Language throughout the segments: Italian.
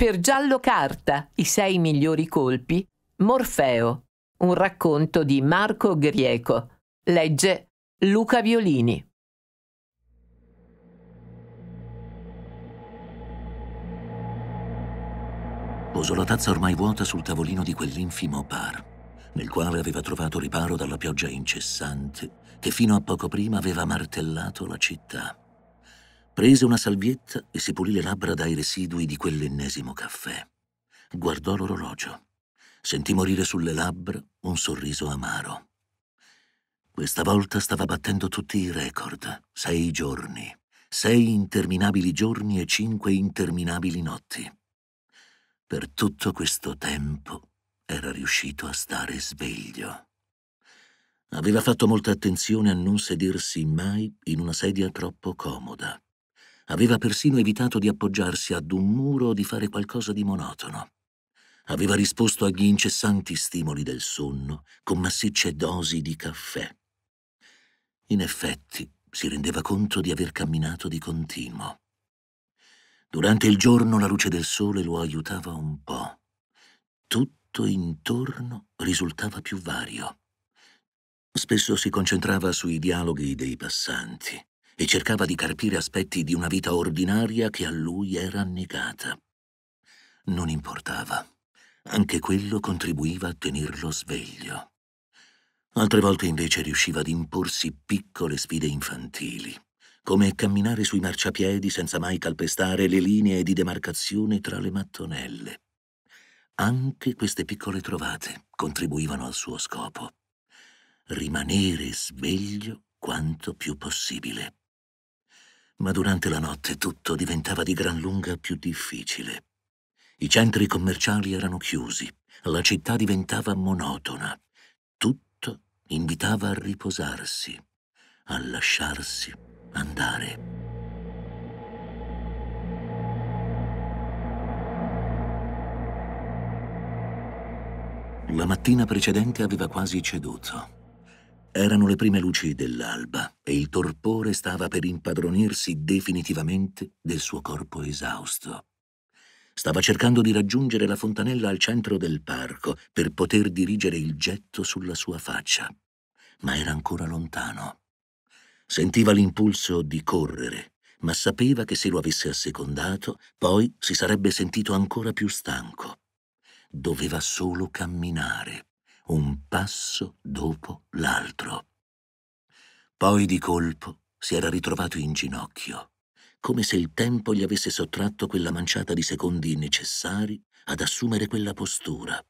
Per Giallo Carta, i sei migliori colpi, Morfeo, un racconto di Marco Grieco, legge Luca Violini. Posò la tazza ormai vuota sul tavolino di quell'infimo bar, nel quale aveva trovato riparo dalla pioggia incessante che fino a poco prima aveva martellato la città. Prese una salvietta e si pulì le labbra dai residui di quell'ennesimo caffè. Guardò l'orologio. Sentì morire sulle labbra un sorriso amaro. Questa volta stava battendo tutti i record. Sei giorni. Sei interminabili giorni e cinque interminabili notti. Per tutto questo tempo era riuscito a stare sveglio. Aveva fatto molta attenzione a non sedersi mai in una sedia troppo comoda. Aveva persino evitato di appoggiarsi ad un muro o di fare qualcosa di monotono. Aveva risposto agli incessanti stimoli del sonno con massicce dosi di caffè. In effetti, si rendeva conto di aver camminato di continuo. Durante il giorno la luce del sole lo aiutava un po'. Tutto intorno risultava più vario. Spesso si concentrava sui dialoghi dei passanti, e cercava di carpire aspetti di una vita ordinaria che a lui era negata. Non importava. Anche quello contribuiva a tenerlo sveglio. Altre volte invece riusciva ad imporsi piccole sfide infantili, come camminare sui marciapiedi senza mai calpestare le linee di demarcazione tra le mattonelle. Anche queste piccole trovate contribuivano al suo scopo. Rimanere sveglio quanto più possibile ma durante la notte tutto diventava di gran lunga più difficile. I centri commerciali erano chiusi, la città diventava monotona, tutto invitava a riposarsi, a lasciarsi andare. La mattina precedente aveva quasi ceduto. Erano le prime luci dell'alba e il torpore stava per impadronirsi definitivamente del suo corpo esausto. Stava cercando di raggiungere la fontanella al centro del parco per poter dirigere il getto sulla sua faccia, ma era ancora lontano. Sentiva l'impulso di correre, ma sapeva che se lo avesse assecondato, poi si sarebbe sentito ancora più stanco. Doveva solo camminare un passo dopo l'altro. Poi di colpo si era ritrovato in ginocchio, come se il tempo gli avesse sottratto quella manciata di secondi necessari ad assumere quella postura.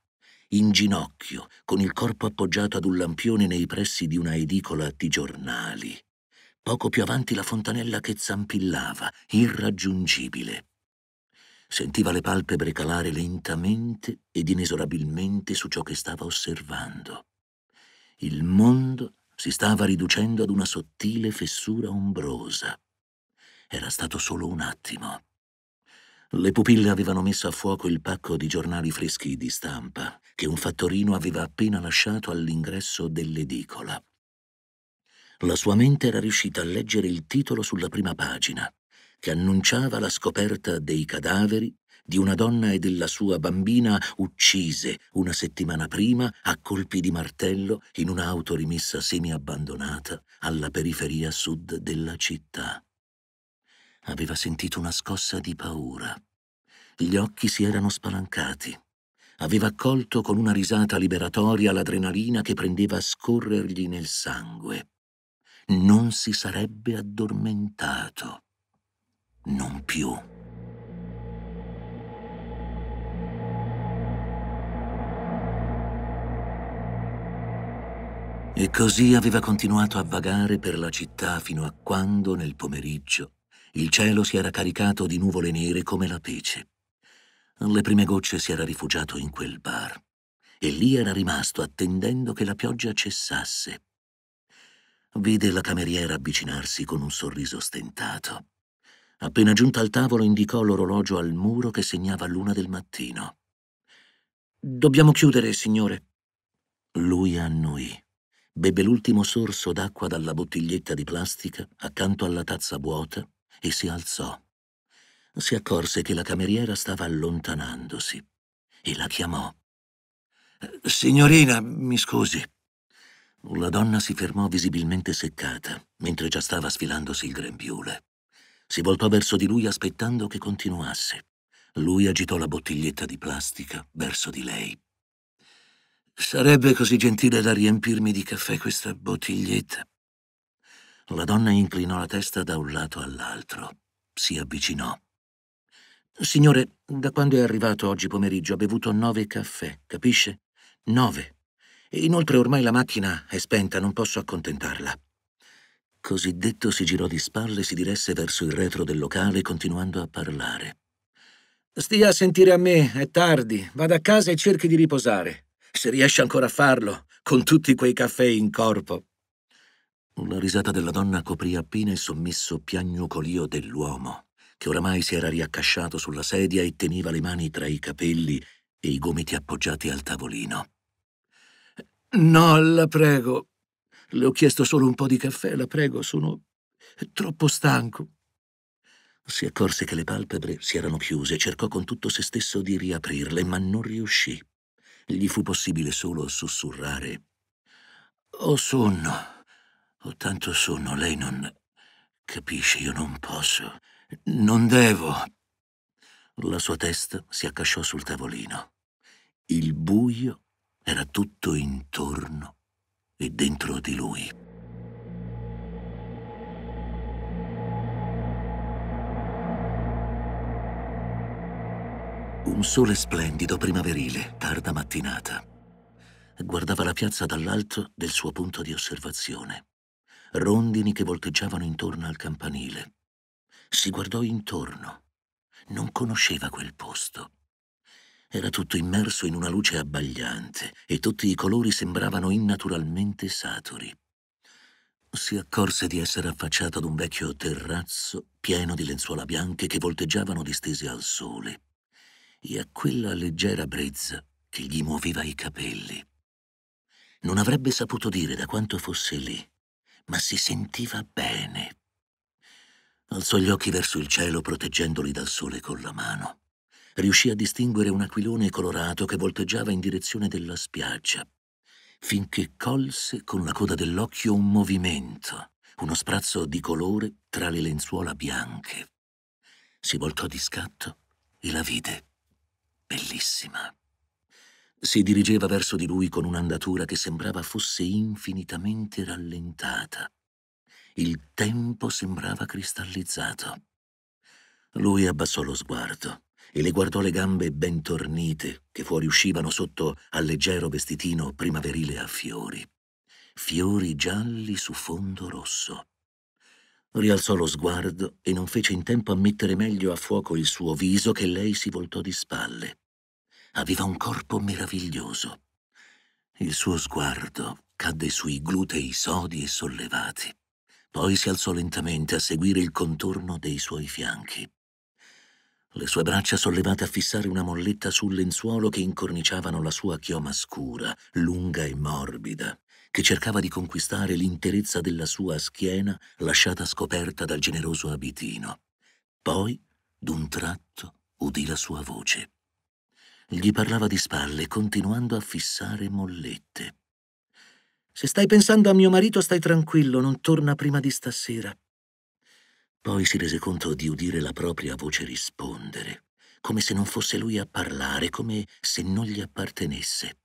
In ginocchio, con il corpo appoggiato ad un lampione nei pressi di una edicola di giornali. Poco più avanti la fontanella che zampillava, irraggiungibile sentiva le palpebre calare lentamente ed inesorabilmente su ciò che stava osservando. Il mondo si stava riducendo ad una sottile fessura ombrosa. Era stato solo un attimo. Le pupille avevano messo a fuoco il pacco di giornali freschi di stampa che un fattorino aveva appena lasciato all'ingresso dell'edicola. La sua mente era riuscita a leggere il titolo sulla prima pagina, che annunciava la scoperta dei cadaveri di una donna e della sua bambina uccise una settimana prima a colpi di martello in un'auto rimessa semi-abbandonata alla periferia sud della città. Aveva sentito una scossa di paura. Gli occhi si erano spalancati. Aveva accolto con una risata liberatoria l'adrenalina che prendeva a scorrergli nel sangue. Non si sarebbe addormentato non più. E così aveva continuato a vagare per la città fino a quando, nel pomeriggio, il cielo si era caricato di nuvole nere come la pece. Alle prime gocce si era rifugiato in quel bar e lì era rimasto attendendo che la pioggia cessasse. Vide la cameriera avvicinarsi con un sorriso stentato. Appena giunta al tavolo indicò l'orologio al muro che segnava l'una del mattino. Dobbiamo chiudere, signore. Lui annui. Bebbe l'ultimo sorso d'acqua dalla bottiglietta di plastica accanto alla tazza vuota e si alzò. Si accorse che la cameriera stava allontanandosi e la chiamò. Signorina, mi scusi. La donna si fermò visibilmente seccata, mentre già stava sfilandosi il grembiule. Si voltò verso di lui aspettando che continuasse. Lui agitò la bottiglietta di plastica verso di lei. Sarebbe così gentile da riempirmi di caffè questa bottiglietta? La donna inclinò la testa da un lato all'altro. Si avvicinò. Signore, da quando è arrivato oggi pomeriggio ha bevuto nove caffè, capisce? Nove. Inoltre ormai la macchina è spenta, non posso accontentarla. Cosiddetto si girò di spalle e si diresse verso il retro del locale, continuando a parlare. Stia a sentire a me, è tardi. Vada a casa e cerchi di riposare. Se riesce ancora a farlo, con tutti quei caffè in corpo. La risata della donna coprì appena il sommesso piagnucolio dell'uomo, che oramai si era riaccasciato sulla sedia e teneva le mani tra i capelli e i gomiti appoggiati al tavolino. No, la prego, le ho chiesto solo un po' di caffè, la prego, sono troppo stanco. Si accorse che le palpebre si erano chiuse cercò con tutto se stesso di riaprirle, ma non riuscì. Gli fu possibile solo sussurrare. Ho sonno, ho tanto sonno, lei non... Capisce, io non posso, non devo. La sua testa si accasciò sul tavolino. Il buio era tutto intorno e dentro di lui. Un sole splendido primaverile, tarda mattinata. Guardava la piazza dall'alto del suo punto di osservazione. Rondini che volteggiavano intorno al campanile. Si guardò intorno. Non conosceva quel posto. Era tutto immerso in una luce abbagliante e tutti i colori sembravano innaturalmente saturi. Si accorse di essere affacciato ad un vecchio terrazzo pieno di lenzuola bianche che volteggiavano distese al sole e a quella leggera brezza che gli muoveva i capelli. Non avrebbe saputo dire da quanto fosse lì, ma si sentiva bene. Alzò gli occhi verso il cielo proteggendoli dal sole con la mano riuscì a distinguere un aquilone colorato che volteggiava in direzione della spiaggia, finché colse con la coda dell'occhio un movimento, uno sprazzo di colore tra le lenzuola bianche. Si voltò di scatto e la vide, bellissima. Si dirigeva verso di lui con un'andatura che sembrava fosse infinitamente rallentata. Il tempo sembrava cristallizzato. Lui abbassò lo sguardo e le guardò le gambe ben tornite che fuoriuscivano sotto al leggero vestitino primaverile a fiori. Fiori gialli su fondo rosso. Rialzò lo sguardo e non fece in tempo a mettere meglio a fuoco il suo viso che lei si voltò di spalle. Aveva un corpo meraviglioso. Il suo sguardo cadde sui glutei sodi e sollevati. Poi si alzò lentamente a seguire il contorno dei suoi fianchi le sue braccia sollevate a fissare una molletta sul lenzuolo che incorniciavano la sua chioma scura, lunga e morbida, che cercava di conquistare l'interezza della sua schiena lasciata scoperta dal generoso abitino. Poi, d'un tratto, udì la sua voce. Gli parlava di spalle, continuando a fissare mollette. Se stai pensando a mio marito, stai tranquillo, non torna prima di stasera. Poi si rese conto di udire la propria voce rispondere, come se non fosse lui a parlare, come se non gli appartenesse.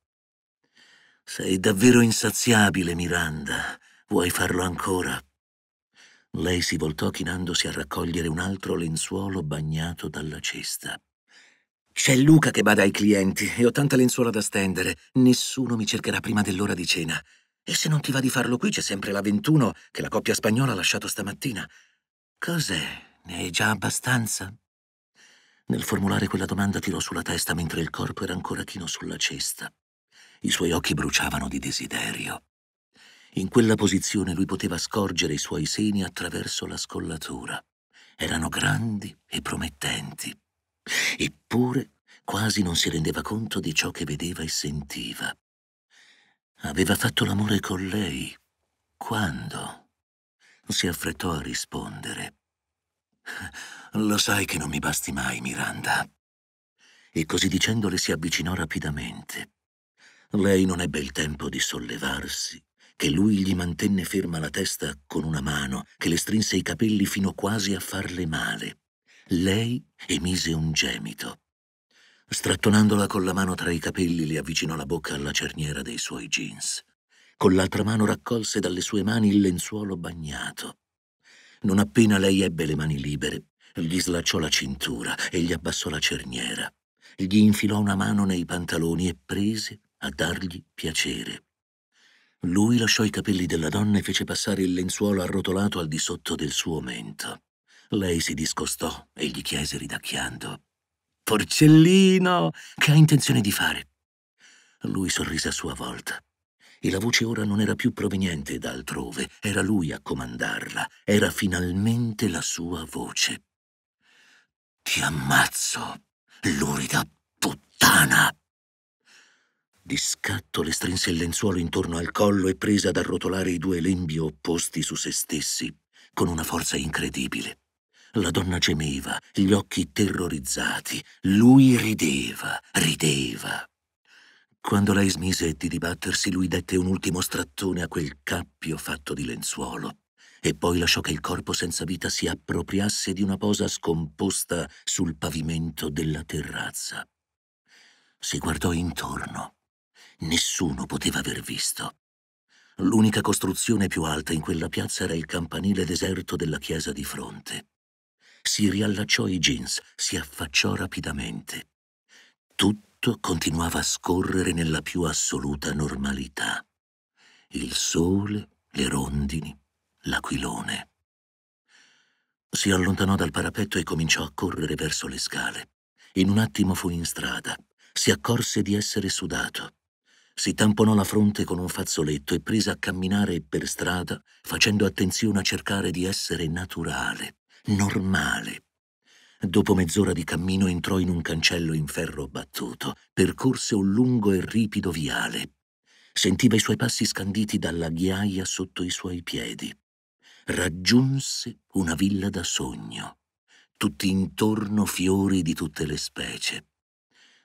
Sei davvero insaziabile, Miranda. Vuoi farlo ancora? Lei si voltò chinandosi a raccogliere un altro lenzuolo bagnato dalla cesta. C'è Luca che bada ai clienti e ho tanta lenzuola da stendere. Nessuno mi cercherà prima dell'ora di cena. E se non ti va di farlo qui, c'è sempre la 21 che la coppia spagnola ha lasciato stamattina. Cos'è? Ne hai già abbastanza? Nel formulare quella domanda tirò sulla testa mentre il corpo era ancora chino sulla cesta. I suoi occhi bruciavano di desiderio. In quella posizione lui poteva scorgere i suoi seni attraverso la scollatura. Erano grandi e promettenti. Eppure quasi non si rendeva conto di ciò che vedeva e sentiva. Aveva fatto l'amore con lei. Quando? si affrettò a rispondere. Lo sai che non mi basti mai, Miranda. E così dicendo le si avvicinò rapidamente. Lei non ebbe il tempo di sollevarsi, che lui gli mantenne ferma la testa con una mano che le strinse i capelli fino quasi a farle male. Lei emise un gemito. Strattonandola con la mano tra i capelli le avvicinò la bocca alla cerniera dei suoi jeans. Con l'altra mano raccolse dalle sue mani il lenzuolo bagnato. Non appena lei ebbe le mani libere, gli slacciò la cintura e gli abbassò la cerniera. Gli infilò una mano nei pantaloni e prese a dargli piacere. Lui lasciò i capelli della donna e fece passare il lenzuolo arrotolato al di sotto del suo mento. Lei si discostò e gli chiese ridacchiando: Porcellino, che hai intenzione di fare? Lui sorrise a sua volta e la voce ora non era più proveniente da altrove, era lui a comandarla, era finalmente la sua voce. Ti ammazzo, lurida puttana! Di scatto le strinse il lenzuolo intorno al collo e prese ad arrotolare i due lembi opposti su se stessi, con una forza incredibile. La donna gemeva, gli occhi terrorizzati. Lui rideva, rideva. Quando lei smise di dibattersi, lui dette un ultimo strattone a quel cappio fatto di lenzuolo e poi lasciò che il corpo senza vita si appropriasse di una posa scomposta sul pavimento della terrazza. Si guardò intorno. Nessuno poteva aver visto. L'unica costruzione più alta in quella piazza era il campanile deserto della chiesa di fronte. Si riallacciò i jeans, si affacciò rapidamente. Tutti tutto continuava a scorrere nella più assoluta normalità. Il sole, le rondini, l'aquilone. Si allontanò dal parapetto e cominciò a correre verso le scale. In un attimo fu in strada. Si accorse di essere sudato. Si tamponò la fronte con un fazzoletto e prese a camminare per strada, facendo attenzione a cercare di essere naturale, normale, Dopo mezz'ora di cammino entrò in un cancello in ferro battuto, percorse un lungo e ripido viale. Sentiva i suoi passi scanditi dalla ghiaia sotto i suoi piedi. Raggiunse una villa da sogno, tutti intorno fiori di tutte le specie.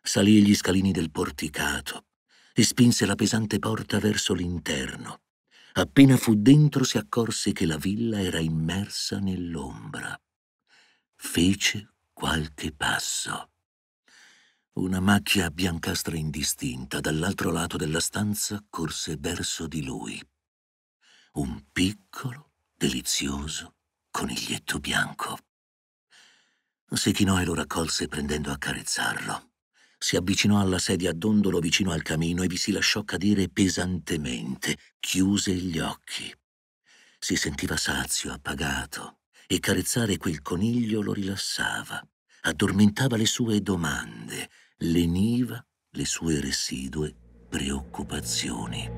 Salì gli scalini del porticato e spinse la pesante porta verso l'interno. Appena fu dentro si accorse che la villa era immersa nell'ombra fece qualche passo. Una macchia biancastra indistinta dall'altro lato della stanza corse verso di lui. Un piccolo, delizioso coniglietto bianco. Si chinò e lo raccolse prendendo a carezzarlo. Si avvicinò alla sedia a dondolo vicino al camino e vi si lasciò cadere pesantemente, chiuse gli occhi. Si sentiva sazio, appagato, e carezzare quel coniglio lo rilassava, addormentava le sue domande, leniva le sue residue preoccupazioni.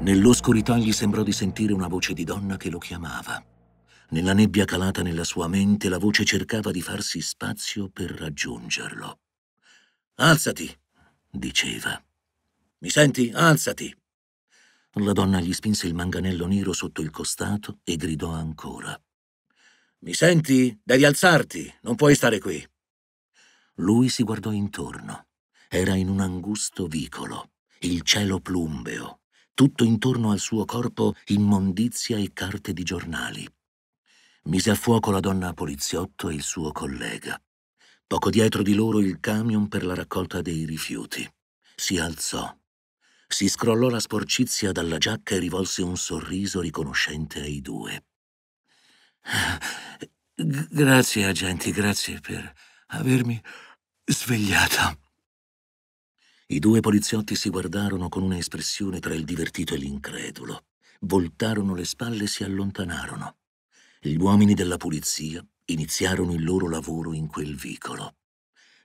Nell'oscurità gli sembrò di sentire una voce di donna che lo chiamava. Nella nebbia calata nella sua mente la voce cercava di farsi spazio per raggiungerlo. Alzati, diceva. Mi senti? Alzati! La donna gli spinse il manganello nero sotto il costato e gridò ancora. Mi senti? Devi alzarti, non puoi stare qui. Lui si guardò intorno. Era in un angusto vicolo, il cielo plumbeo, tutto intorno al suo corpo immondizia e carte di giornali. Mise a fuoco la donna poliziotto e il suo collega. Poco dietro di loro il camion per la raccolta dei rifiuti. Si alzò si scrollò la sporcizia dalla giacca e rivolse un sorriso riconoscente ai due. Grazie, agenti, grazie per avermi svegliata. I due poliziotti si guardarono con un'espressione tra il divertito e l'incredulo. Voltarono le spalle e si allontanarono. Gli uomini della pulizia iniziarono il loro lavoro in quel vicolo.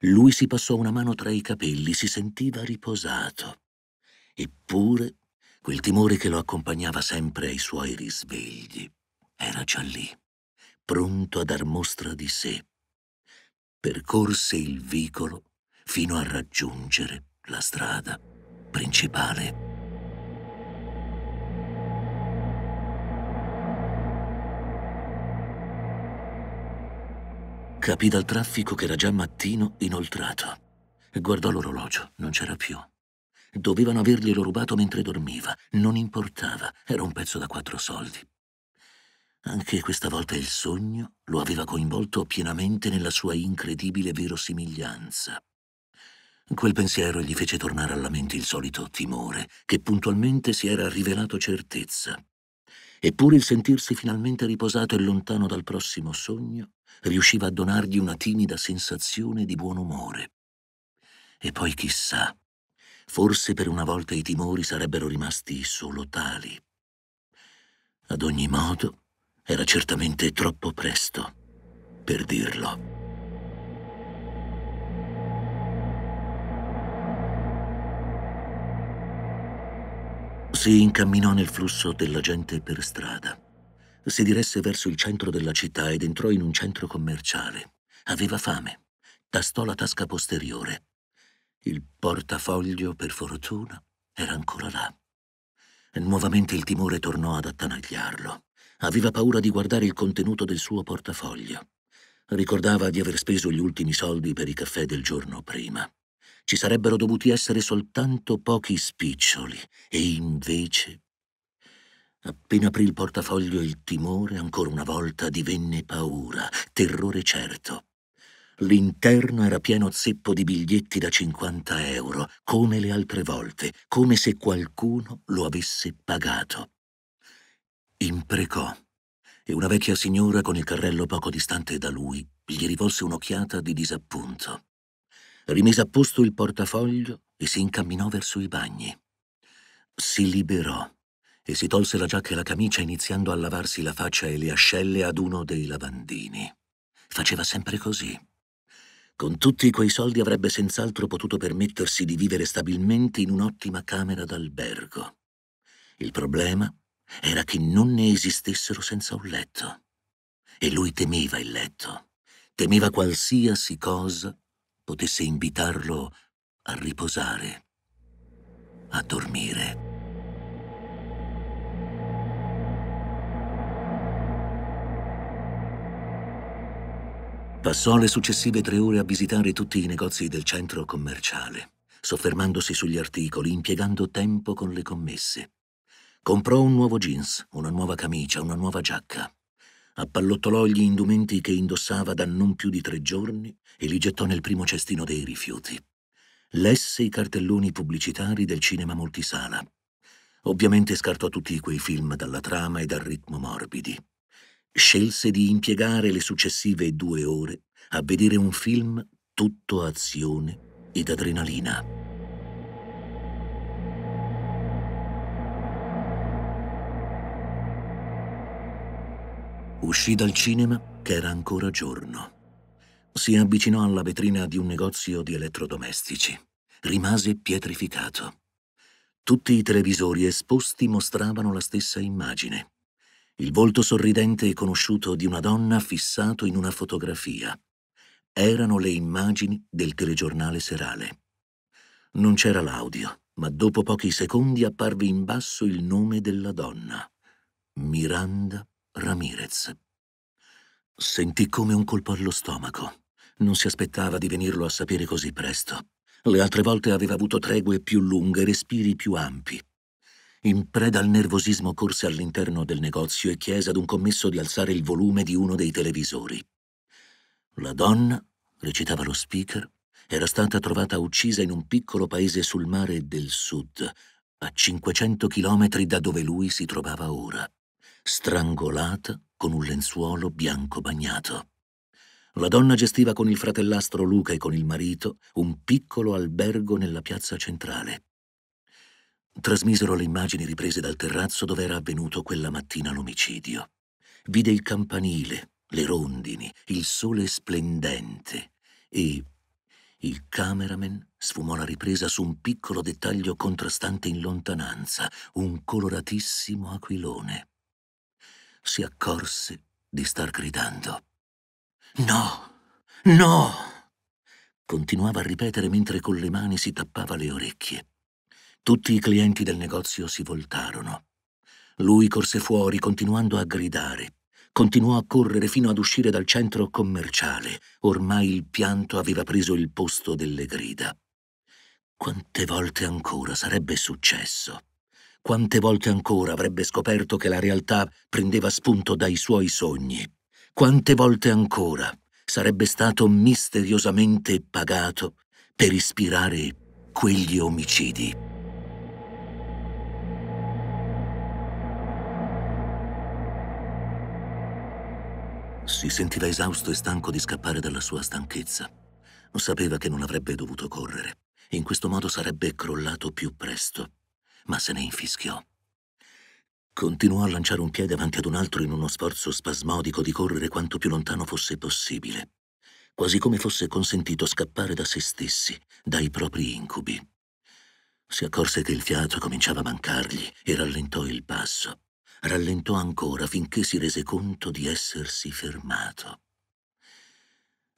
Lui si passò una mano tra i capelli, si sentiva riposato. Eppure quel timore che lo accompagnava sempre ai suoi risvegli era già lì, pronto a dar mostra di sé. Percorse il vicolo fino a raggiungere la strada principale. Capì dal traffico che era già mattino inoltrato. e Guardò l'orologio, non c'era più. Dovevano averglielo rubato mentre dormiva, non importava, era un pezzo da quattro soldi. Anche questa volta il sogno lo aveva coinvolto pienamente nella sua incredibile verosimiglianza. Quel pensiero gli fece tornare alla mente il solito timore, che puntualmente si era rivelato certezza. Eppure il sentirsi finalmente riposato e lontano dal prossimo sogno riusciva a donargli una timida sensazione di buon umore. E poi chissà, Forse per una volta i timori sarebbero rimasti solo tali. Ad ogni modo, era certamente troppo presto per dirlo. Si incamminò nel flusso della gente per strada. Si diresse verso il centro della città ed entrò in un centro commerciale. Aveva fame. Tastò la tasca posteriore. Il portafoglio, per fortuna, era ancora là. E nuovamente il timore tornò ad attanagliarlo. Aveva paura di guardare il contenuto del suo portafoglio. Ricordava di aver speso gli ultimi soldi per i caffè del giorno prima. Ci sarebbero dovuti essere soltanto pochi spiccioli, e invece... Appena aprì il portafoglio il timore ancora una volta divenne paura, terrore certo. L'interno era pieno zeppo di biglietti da 50 euro, come le altre volte, come se qualcuno lo avesse pagato. Imprecò e una vecchia signora con il carrello poco distante da lui gli rivolse un'occhiata di disappunto. Rimise a posto il portafoglio e si incamminò verso i bagni. Si liberò e si tolse la giacca e la camicia iniziando a lavarsi la faccia e le ascelle ad uno dei lavandini. Faceva sempre così con tutti quei soldi avrebbe senz'altro potuto permettersi di vivere stabilmente in un'ottima camera d'albergo. Il problema era che non ne esistessero senza un letto. E lui temeva il letto, temeva qualsiasi cosa potesse invitarlo a riposare, a dormire. Passò le successive tre ore a visitare tutti i negozi del centro commerciale, soffermandosi sugli articoli, impiegando tempo con le commesse. Comprò un nuovo jeans, una nuova camicia, una nuova giacca. Appallottolò gli indumenti che indossava da non più di tre giorni e li gettò nel primo cestino dei rifiuti. Lesse i cartelloni pubblicitari del cinema multisala. Ovviamente scartò tutti quei film dalla trama e dal ritmo morbidi scelse di impiegare le successive due ore a vedere un film tutto azione ed adrenalina. Uscì dal cinema che era ancora giorno. Si avvicinò alla vetrina di un negozio di elettrodomestici. Rimase pietrificato. Tutti i televisori esposti mostravano la stessa immagine il volto sorridente e conosciuto di una donna fissato in una fotografia. Erano le immagini del telegiornale serale. Non c'era l'audio, ma dopo pochi secondi apparve in basso il nome della donna, Miranda Ramirez. Sentì come un colpo allo stomaco. Non si aspettava di venirlo a sapere così presto. Le altre volte aveva avuto tregue più lunghe, respiri più ampi, in preda al nervosismo corse all'interno del negozio e chiese ad un commesso di alzare il volume di uno dei televisori. La donna, recitava lo speaker, era stata trovata uccisa in un piccolo paese sul mare del sud, a 500 chilometri da dove lui si trovava ora, strangolata con un lenzuolo bianco bagnato. La donna gestiva con il fratellastro Luca e con il marito un piccolo albergo nella piazza centrale trasmisero le immagini riprese dal terrazzo dove era avvenuto quella mattina l'omicidio. Vide il campanile, le rondini, il sole splendente e il cameraman sfumò la ripresa su un piccolo dettaglio contrastante in lontananza, un coloratissimo aquilone. Si accorse di star gridando. No! No! Continuava a ripetere mentre con le mani si tappava le orecchie. Tutti i clienti del negozio si voltarono. Lui corse fuori continuando a gridare. Continuò a correre fino ad uscire dal centro commerciale. Ormai il pianto aveva preso il posto delle grida. Quante volte ancora sarebbe successo? Quante volte ancora avrebbe scoperto che la realtà prendeva spunto dai suoi sogni? Quante volte ancora sarebbe stato misteriosamente pagato per ispirare quegli omicidi? Si sentiva esausto e stanco di scappare dalla sua stanchezza. Sapeva che non avrebbe dovuto correre. In questo modo sarebbe crollato più presto, ma se ne infischiò. Continuò a lanciare un piede avanti ad un altro in uno sforzo spasmodico di correre quanto più lontano fosse possibile, quasi come fosse consentito scappare da se stessi, dai propri incubi. Si accorse che il fiato cominciava a mancargli e rallentò il passo rallentò ancora finché si rese conto di essersi fermato.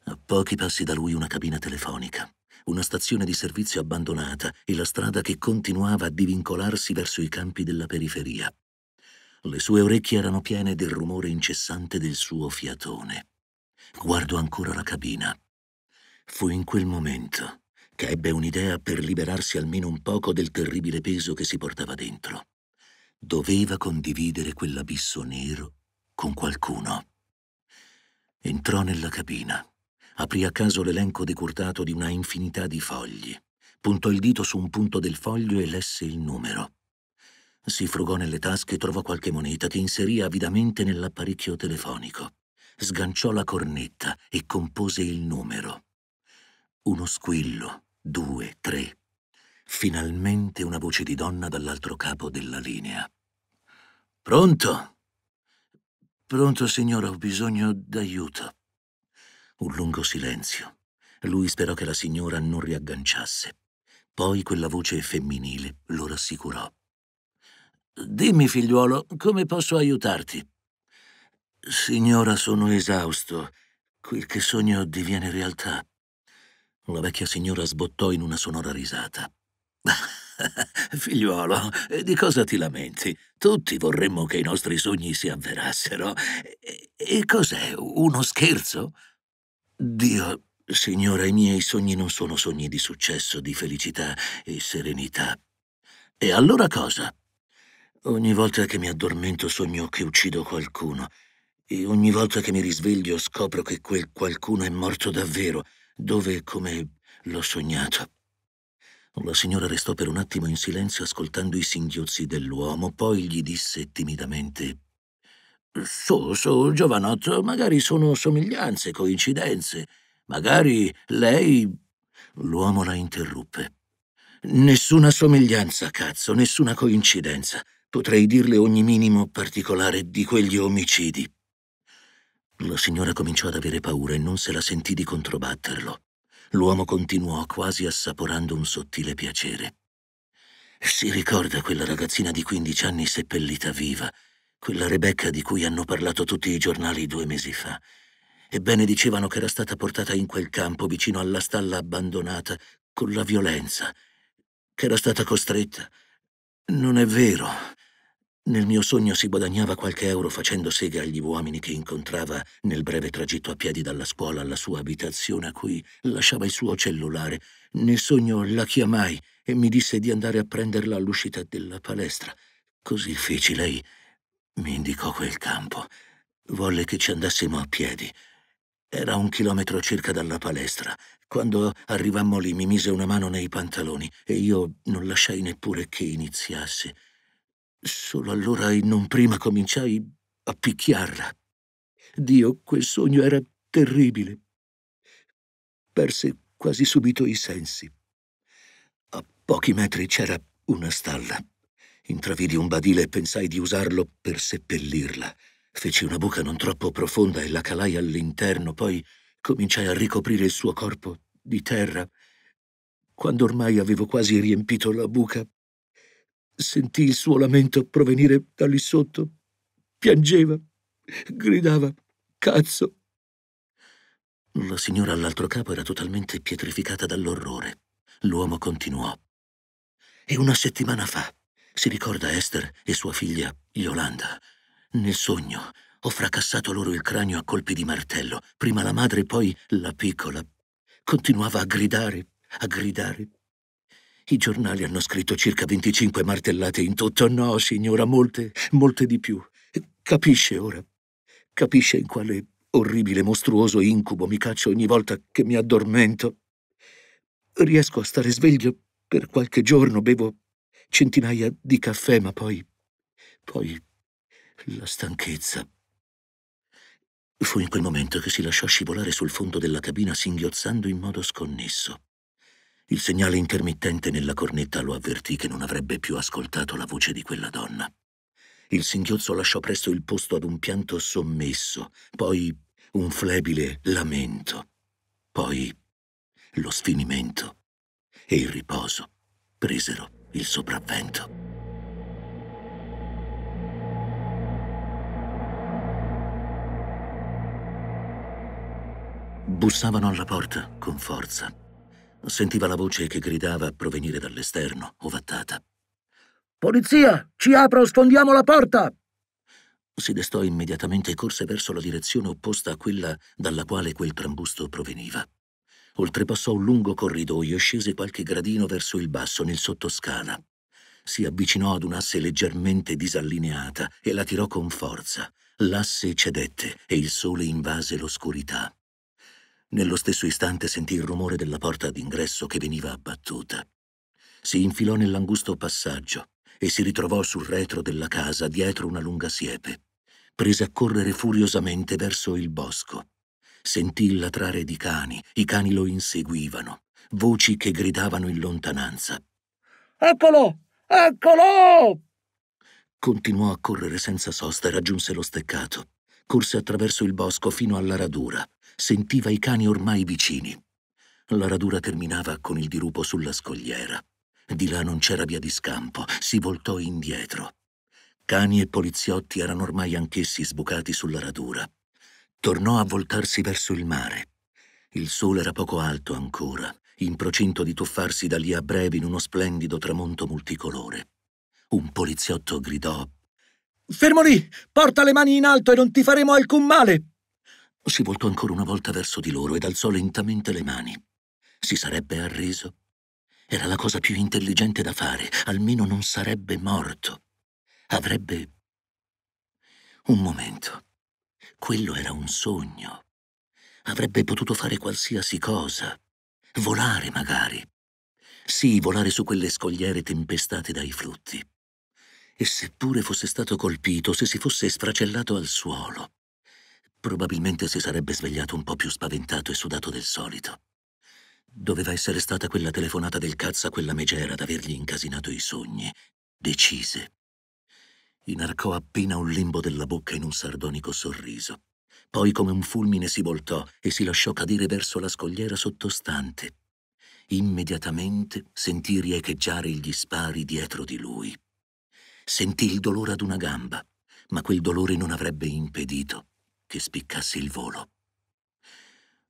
A pochi passi da lui una cabina telefonica, una stazione di servizio abbandonata e la strada che continuava a divincolarsi verso i campi della periferia. Le sue orecchie erano piene del rumore incessante del suo fiatone. Guardò ancora la cabina. Fu in quel momento che ebbe un'idea per liberarsi almeno un poco del terribile peso che si portava dentro. Doveva condividere quell'abisso nero con qualcuno. Entrò nella cabina, aprì a caso l'elenco decurtato di una infinità di fogli, puntò il dito su un punto del foglio e lesse il numero. Si frugò nelle tasche e trovò qualche moneta che inserì avidamente nell'apparecchio telefonico. Sganciò la cornetta e compose il numero. Uno squillo, due, tre, finalmente una voce di donna dall'altro capo della linea. Pronto? Pronto, signora, ho bisogno d'aiuto. Un lungo silenzio. Lui sperò che la signora non riagganciasse. Poi quella voce femminile lo rassicurò. Dimmi, figliuolo, come posso aiutarti? Signora, sono esausto. Quel che sogno diviene realtà. La vecchia signora sbottò in una sonora risata. Figliuolo, di cosa ti lamenti? Tutti vorremmo che i nostri sogni si avverassero. E, e cos'è? Uno scherzo? Dio, signora, i miei sogni non sono sogni di successo, di felicità e serenità. E allora cosa? Ogni volta che mi addormento sogno che uccido qualcuno. E ogni volta che mi risveglio scopro che quel qualcuno è morto davvero, dove e come l'ho sognato. La signora restò per un attimo in silenzio ascoltando i singhiozzi dell'uomo, poi gli disse timidamente Su, su, giovanotto, magari sono somiglianze, coincidenze. Magari lei... L'uomo la interruppe. Nessuna somiglianza, cazzo, nessuna coincidenza. Potrei dirle ogni minimo particolare di quegli omicidi. La signora cominciò ad avere paura e non se la sentì di controbatterlo. L'uomo continuò, quasi assaporando un sottile piacere. Si ricorda quella ragazzina di 15 anni seppellita viva, quella Rebecca di cui hanno parlato tutti i giornali due mesi fa. Ebbene dicevano che era stata portata in quel campo vicino alla stalla abbandonata con la violenza, che era stata costretta. Non è vero, nel mio sogno si guadagnava qualche euro facendo sega agli uomini che incontrava nel breve tragitto a piedi dalla scuola alla sua abitazione a cui lasciava il suo cellulare. Nel sogno la chiamai e mi disse di andare a prenderla all'uscita della palestra. Così feci lei. Mi indicò quel campo. Volle che ci andassimo a piedi. Era un chilometro circa dalla palestra. Quando arrivammo lì mi mise una mano nei pantaloni e io non lasciai neppure che iniziasse. Solo allora e non prima cominciai a picchiarla. Dio, quel sogno era terribile. Perse quasi subito i sensi. A pochi metri c'era una stalla. Intravidi un badile e pensai di usarlo per seppellirla. Feci una buca non troppo profonda e la calai all'interno, poi cominciai a ricoprire il suo corpo di terra. Quando ormai avevo quasi riempito la buca, Sentì il suo lamento provenire da lì sotto. Piangeva, gridava, cazzo. La signora all'altro capo era totalmente pietrificata dall'orrore. L'uomo continuò. E una settimana fa si ricorda Esther e sua figlia Yolanda. Nel sogno ho fracassato loro il cranio a colpi di martello, prima la madre poi la piccola. Continuava a gridare, a gridare, i giornali hanno scritto circa 25 martellate in tutto. No, signora, molte, molte di più. Capisce ora? Capisce in quale orribile, mostruoso incubo mi caccio ogni volta che mi addormento? Riesco a stare sveglio per qualche giorno, bevo centinaia di caffè, ma poi... poi... la stanchezza. Fu in quel momento che si lasciò scivolare sul fondo della cabina singhiozzando in modo sconnesso. Il segnale intermittente nella cornetta lo avvertì che non avrebbe più ascoltato la voce di quella donna. Il singhiozzo lasciò presto il posto ad un pianto sommesso, poi un flebile lamento, poi lo sfinimento e il riposo presero il sopravvento. Bussavano alla porta con forza. Sentiva la voce che gridava provenire dall'esterno, ovattata. Polizia, ci apro, sfondiamo la porta! Si destò immediatamente e corse verso la direzione opposta a quella dalla quale quel trambusto proveniva. Oltrepassò un lungo corridoio e scese qualche gradino verso il basso, nel sottoscala. Si avvicinò ad un'asse leggermente disallineata e la tirò con forza. L'asse cedette e il sole invase l'oscurità. Nello stesso istante sentì il rumore della porta d'ingresso che veniva abbattuta. Si infilò nell'angusto passaggio e si ritrovò sul retro della casa dietro una lunga siepe. Prese a correre furiosamente verso il bosco. Sentì il latrare di cani, i cani lo inseguivano, voci che gridavano in lontananza. Eccolo! Eccolo! Continuò a correre senza sosta e raggiunse lo steccato. Corse attraverso il bosco fino alla radura sentiva i cani ormai vicini. La radura terminava con il dirupo sulla scogliera. Di là non c'era via di scampo, si voltò indietro. Cani e poliziotti erano ormai anch'essi sbucati sulla radura. Tornò a voltarsi verso il mare. Il sole era poco alto ancora, in procinto di tuffarsi da lì a breve in uno splendido tramonto multicolore. Un poliziotto gridò: Fermo lì! Porta le mani in alto e non ti faremo alcun male! Si voltò ancora una volta verso di loro ed alzò lentamente le mani. Si sarebbe arreso? Era la cosa più intelligente da fare, almeno non sarebbe morto. Avrebbe... Un momento. Quello era un sogno. Avrebbe potuto fare qualsiasi cosa. Volare, magari. Sì, volare su quelle scogliere tempestate dai frutti. E seppure fosse stato colpito, se si fosse sfracellato al suolo, Probabilmente si sarebbe svegliato un po' più spaventato e sudato del solito. Doveva essere stata quella telefonata del cazzo a quella megera ad avergli incasinato i sogni. Decise. Inarcò appena un limbo della bocca in un sardonico sorriso. Poi come un fulmine si voltò e si lasciò cadere verso la scogliera sottostante. Immediatamente sentì riecheggiare gli spari dietro di lui. Sentì il dolore ad una gamba, ma quel dolore non avrebbe impedito che spiccasse il volo.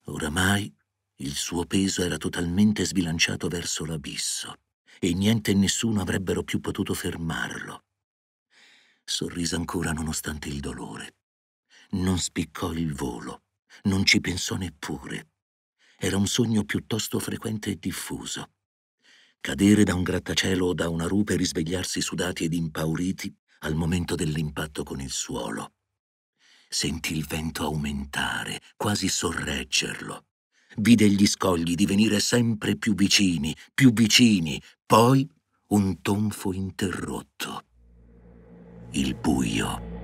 Oramai il suo peso era totalmente sbilanciato verso l'abisso e niente e nessuno avrebbero più potuto fermarlo. Sorrise ancora nonostante il dolore. Non spiccò il volo, non ci pensò neppure. Era un sogno piuttosto frequente e diffuso. Cadere da un grattacielo o da una rupe e risvegliarsi sudati ed impauriti al momento dell'impatto con il suolo. Sentì il vento aumentare, quasi sorreggerlo. Vide gli scogli divenire sempre più vicini, più vicini, poi un tonfo interrotto. Il buio.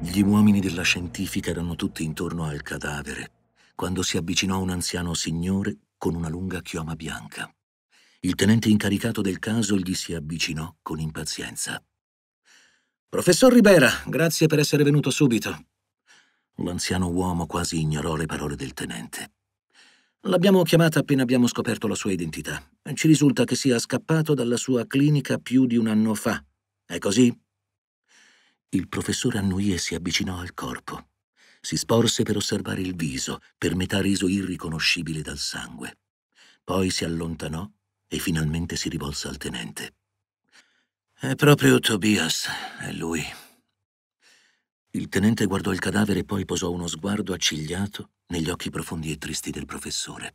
Gli uomini della scientifica erano tutti intorno al cadavere quando si avvicinò un anziano signore con una lunga chioma bianca. Il tenente incaricato del caso gli si avvicinò con impazienza. Professor Ribera, grazie per essere venuto subito. L'anziano uomo quasi ignorò le parole del tenente. L'abbiamo chiamata appena abbiamo scoperto la sua identità. Ci risulta che sia scappato dalla sua clinica più di un anno fa. È così? Il professore annuì e si avvicinò al corpo. Si sporse per osservare il viso, per metà reso irriconoscibile dal sangue. Poi si allontanò e finalmente si rivolse al tenente. È proprio Tobias, è lui. Il tenente guardò il cadavere e poi posò uno sguardo accigliato negli occhi profondi e tristi del professore.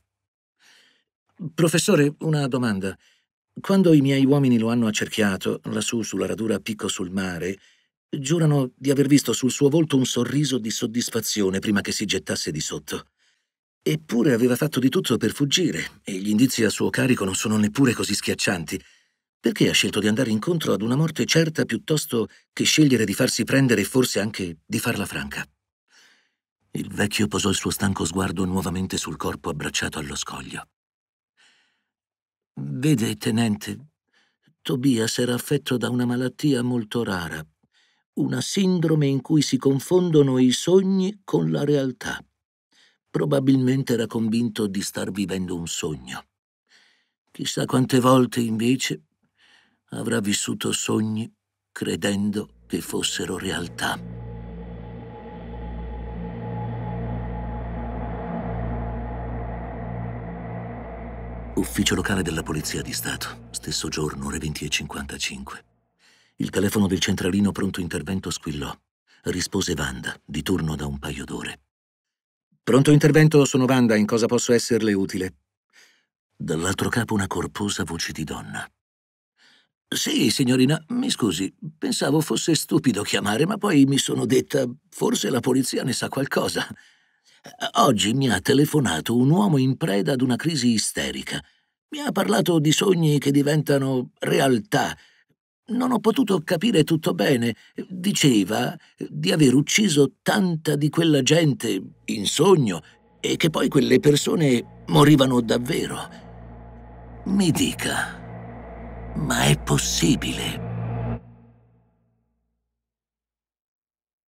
Professore, una domanda. Quando i miei uomini lo hanno accerchiato, lassù sulla radura a picco sul mare, giurano di aver visto sul suo volto un sorriso di soddisfazione prima che si gettasse di sotto. Eppure aveva fatto di tutto per fuggire e gli indizi a suo carico non sono neppure così schiaccianti. Perché ha scelto di andare incontro ad una morte certa piuttosto che scegliere di farsi prendere e forse anche di farla franca? Il vecchio posò il suo stanco sguardo nuovamente sul corpo abbracciato allo scoglio. Vede, tenente, Tobias era affetto da una malattia molto rara, una sindrome in cui si confondono i sogni con la realtà. Probabilmente era convinto di star vivendo un sogno. Chissà quante volte, invece, avrà vissuto sogni credendo che fossero realtà. Ufficio locale della Polizia di Stato, stesso giorno, ore 20.55. Il telefono del centralino pronto intervento squillò. Rispose Wanda, di turno da un paio d'ore. Pronto intervento, sono Vanda, in cosa posso esserle utile? Dall'altro capo una corposa voce di donna. Sì, signorina, mi scusi, pensavo fosse stupido chiamare, ma poi mi sono detta, forse la polizia ne sa qualcosa. Oggi mi ha telefonato un uomo in preda ad una crisi isterica. Mi ha parlato di sogni che diventano realtà non ho potuto capire tutto bene. Diceva eh, di aver ucciso tanta di quella gente in sogno e che poi quelle persone morivano davvero. Mi dica, ma è possibile